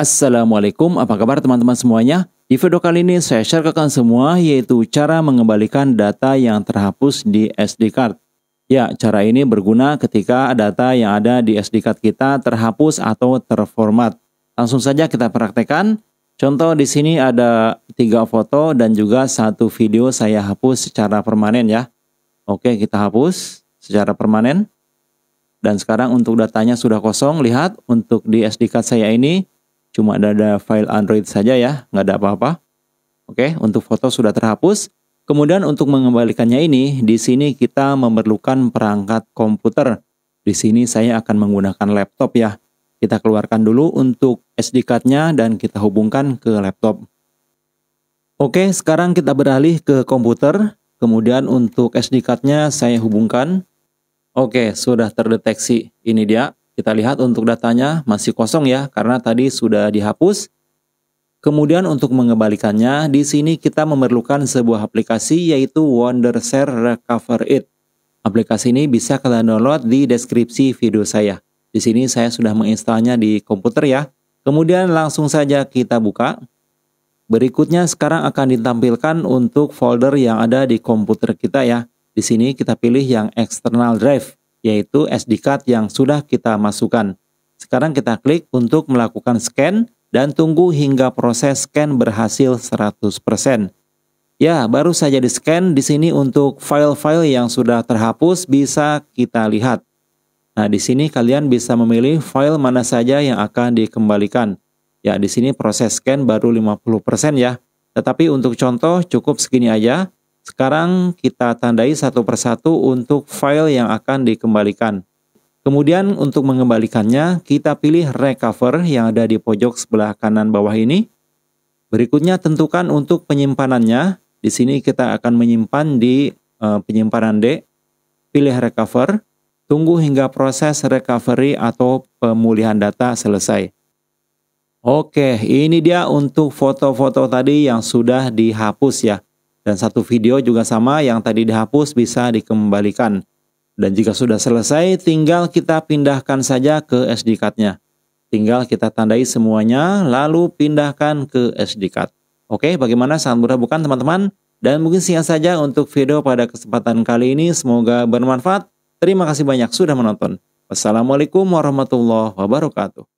Assalamualaikum, apa kabar teman-teman semuanya? Di video kali ini saya share ke kalian semua yaitu cara mengembalikan data yang terhapus di SD card. Ya, cara ini berguna ketika data yang ada di SD card kita terhapus atau terformat. Langsung saja kita praktekkan. Contoh di sini ada tiga foto dan juga satu video saya hapus secara permanen ya. Oke, kita hapus secara permanen. Dan sekarang untuk datanya sudah kosong, lihat untuk di SD card saya ini Cuma ada file Android saja ya, nggak ada apa-apa. Oke, untuk foto sudah terhapus. Kemudian untuk mengembalikannya ini, di sini kita memerlukan perangkat komputer. Di sini saya akan menggunakan laptop ya. Kita keluarkan dulu untuk SD card-nya dan kita hubungkan ke laptop. Oke, sekarang kita beralih ke komputer. Kemudian untuk SD card-nya saya hubungkan. Oke, sudah terdeteksi. Ini dia. Kita lihat untuk datanya masih kosong ya karena tadi sudah dihapus. Kemudian untuk mengembalikannya, di sini kita memerlukan sebuah aplikasi yaitu Wondershare Recover It. Aplikasi ini bisa kalian download di deskripsi video saya. Di sini saya sudah menginstalnya di komputer ya. Kemudian langsung saja kita buka. Berikutnya sekarang akan ditampilkan untuk folder yang ada di komputer kita ya. Di sini kita pilih yang external drive yaitu SD card yang sudah kita masukkan. Sekarang kita klik untuk melakukan scan dan tunggu hingga proses scan berhasil 100%. Ya, baru saja di-scan di sini untuk file-file yang sudah terhapus bisa kita lihat. Nah, di sini kalian bisa memilih file mana saja yang akan dikembalikan. Ya, di sini proses scan baru 50% ya. Tetapi untuk contoh cukup segini aja. Sekarang kita tandai satu persatu untuk file yang akan dikembalikan. Kemudian untuk mengembalikannya, kita pilih recover yang ada di pojok sebelah kanan bawah ini. Berikutnya tentukan untuk penyimpanannya. Di sini kita akan menyimpan di e, penyimpanan D. Pilih recover, tunggu hingga proses recovery atau pemulihan data selesai. Oke, ini dia untuk foto-foto tadi yang sudah dihapus ya. Dan satu video juga sama yang tadi dihapus bisa dikembalikan. Dan jika sudah selesai, tinggal kita pindahkan saja ke SD card-nya. Tinggal kita tandai semuanya, lalu pindahkan ke SD card. Oke, bagaimana? Sangat mudah bukan teman-teman? Dan mungkin sekian saja untuk video pada kesempatan kali ini. Semoga bermanfaat. Terima kasih banyak sudah menonton. Wassalamualaikum warahmatullahi wabarakatuh.